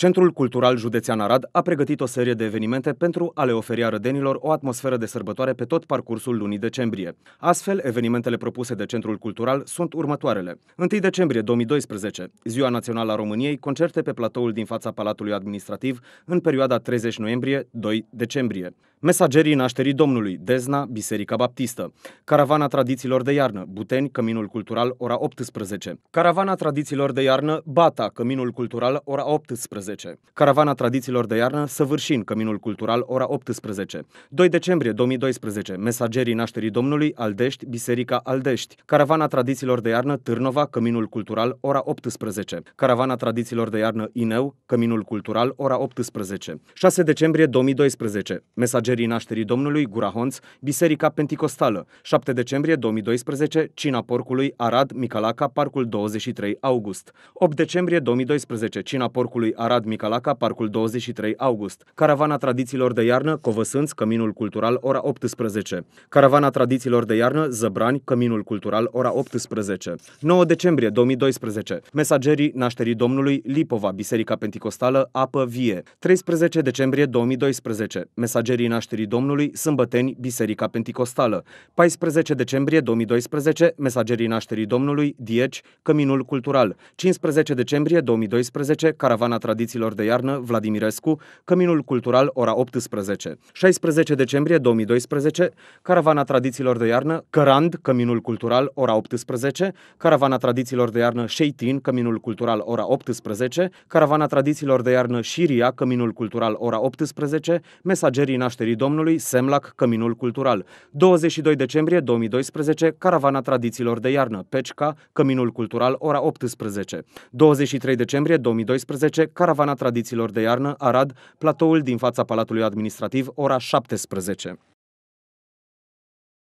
Centrul Cultural Județean Arad a pregătit o serie de evenimente pentru a le oferi arădenilor o atmosferă de sărbătoare pe tot parcursul lunii decembrie. Astfel, evenimentele propuse de Centrul Cultural sunt următoarele. 1 decembrie 2012, Ziua Națională a României, concerte pe platoul din fața Palatului Administrativ în perioada 30 noiembrie-2 decembrie. Mesagerii nașterii Domnului, Dezna, Biserica Baptistă, Caravana Tradițiilor de Iarnă, Buteni, Căminul Cultural, ora 18, Caravana Tradițiilor de Iarnă, Bata, Căminul Cultural, ora 18, Caravana Tradițiilor de Iarnă, Săvârșin, Căminul Cultural, ora 18, 2 decembrie 2012, Mesagerii nașterii Domnului, Aldești, Biserica Aldești, Caravana Tradițiilor de Iarnă, Târnova, Căminul Cultural, ora 18, Caravana Tradițiilor de Iarnă, Ineu, Căminul Cultural, ora 18, 6 decembrie 2012, Mesagerii Sărbătorii nașterii Domnului, Gurahonț, Biserica Penticostală, 7 decembrie 2012, Cina Porcului, Arad, Micalaca, Parcul 23 august. 8 decembrie 2012, Cina Porcului, Arad, Micalaca, Parcul 23 august. Caravana tradițiilor de iarnă, Covăsânț, Căminul Cultural, ora 18. Caravana tradițiilor de iarnă, Zăbrani, Căminul Cultural, ora 18. 9 decembrie 2012, Mesagerii nașterii Domnului, Lipova, Biserica Penticostală, Apă Vie. 13 decembrie 2012, Mesagerii nașterii nașterii Domnului, Sâmbăteni, Biserica Penticostală. 14 decembrie 2012, Mesagerii nașterii Domnului, Dieci, Căminul Cultural. 15 decembrie 2012, Caravana Tradițiilor de Iarnă, Vladimirescu, Căminul Cultural, ora 18. 16 decembrie 2012, Caravana Tradițiilor de Iarnă, Cărand, Căminul Cultural, ora 18. Caravana Tradițiilor de Iarnă, Șeitin, Căminul Cultural, ora 18. Caravana Tradițiilor de Iarnă, Șiria, Căminul Cultural, ora 18. Mesagerii nașterii Sărbătorii Domnului, Semlac, Căminul Cultural. 22 decembrie 2012, Caravana Tradițiilor de Iarnă, Pecca, Căminul Cultural, ora 18. 23 decembrie 2012, Caravana Tradițiilor de Iarnă, Arad, platoul din fața Palatului Administrativ, ora 17.